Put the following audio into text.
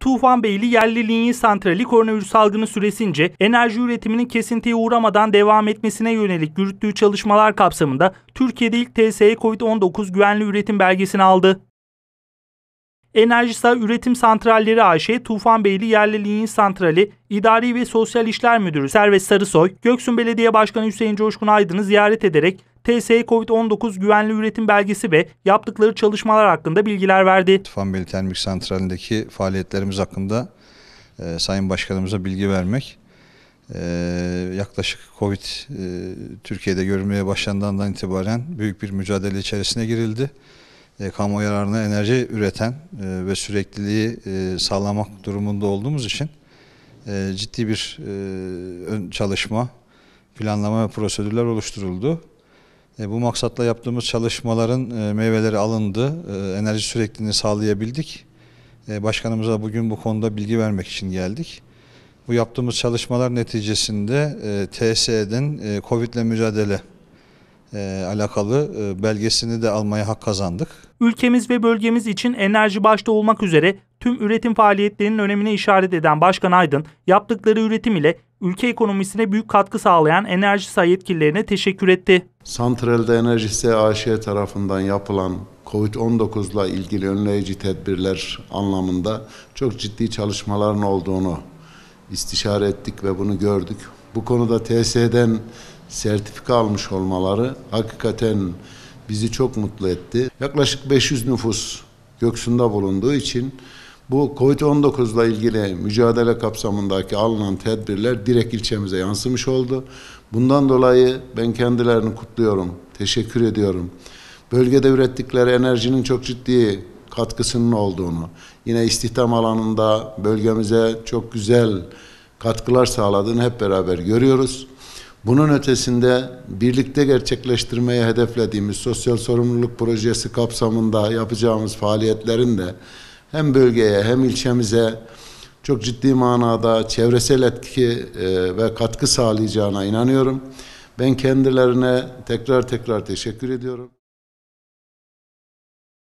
Tufan Beyli Yerli Linyi Santrali koronavirüs salgını süresince enerji üretiminin kesintiye uğramadan devam etmesine yönelik yürüttüğü çalışmalar kapsamında Türkiye'de ilk TSE COVID-19 güvenli üretim belgesini aldı. Enerjisa Üretim Santralleri AŞ, Tufanbeyli Yerli Linyin Santrali, İdari ve Sosyal İşler Müdürü Servet Sarısoy, Göksun Belediye Başkanı Hüseyin Coşkun Aydın'ı ziyaret ederek TSE COVID-19 güvenli üretim belgesi ve yaptıkları çalışmalar hakkında bilgiler verdi. Tufanbeyli Termik Santrali'ndeki faaliyetlerimiz hakkında e, Sayın Başkanımıza bilgi vermek e, yaklaşık COVID e, Türkiye'de görülmeye başlandığından itibaren büyük bir mücadele içerisine girildi e, kamu yararına enerji üreten e, ve sürekliliği e, sağlamak durumunda olduğumuz için e, ciddi bir e, ön çalışma, planlama ve prosedürler oluşturuldu. E, bu maksatla yaptığımız çalışmaların e, meyveleri alındı, e, enerji sürekliliğini sağlayabildik. E, başkanımıza bugün bu konuda bilgi vermek için geldik. Bu yaptığımız çalışmalar neticesinde e, TSE'den e, COVID ile mücadele e, alakalı e, belgesini de almaya hak kazandık. Ülkemiz ve bölgemiz için enerji başta olmak üzere tüm üretim faaliyetlerinin önemine işaret eden Başkan Aydın, yaptıkları üretim ile ülke ekonomisine büyük katkı sağlayan enerji sağ yetkililerine teşekkür etti. Santralde Enerjisi AŞ tarafından yapılan COVID-19 ile ilgili önleyici tedbirler anlamında çok ciddi çalışmaların olduğunu istişare ettik ve bunu gördük. Bu konuda TSE'den sertifika almış olmaları hakikaten bizi çok mutlu etti. Yaklaşık 500 nüfus Göksun'da bulunduğu için bu COVID-19 ile ilgili mücadele kapsamındaki alınan tedbirler direkt ilçemize yansımış oldu. Bundan dolayı ben kendilerini kutluyorum, teşekkür ediyorum. Bölgede ürettikleri enerjinin çok ciddi katkısının olduğunu, yine istihdam alanında bölgemize çok güzel katkılar sağladığını hep beraber görüyoruz. Bunun ötesinde birlikte gerçekleştirmeye hedeflediğimiz sosyal sorumluluk projesi kapsamında yapacağımız faaliyetlerin de hem bölgeye hem ilçemize çok ciddi manada çevresel etki e, ve katkı sağlayacağına inanıyorum. Ben kendilerine tekrar tekrar teşekkür ediyorum.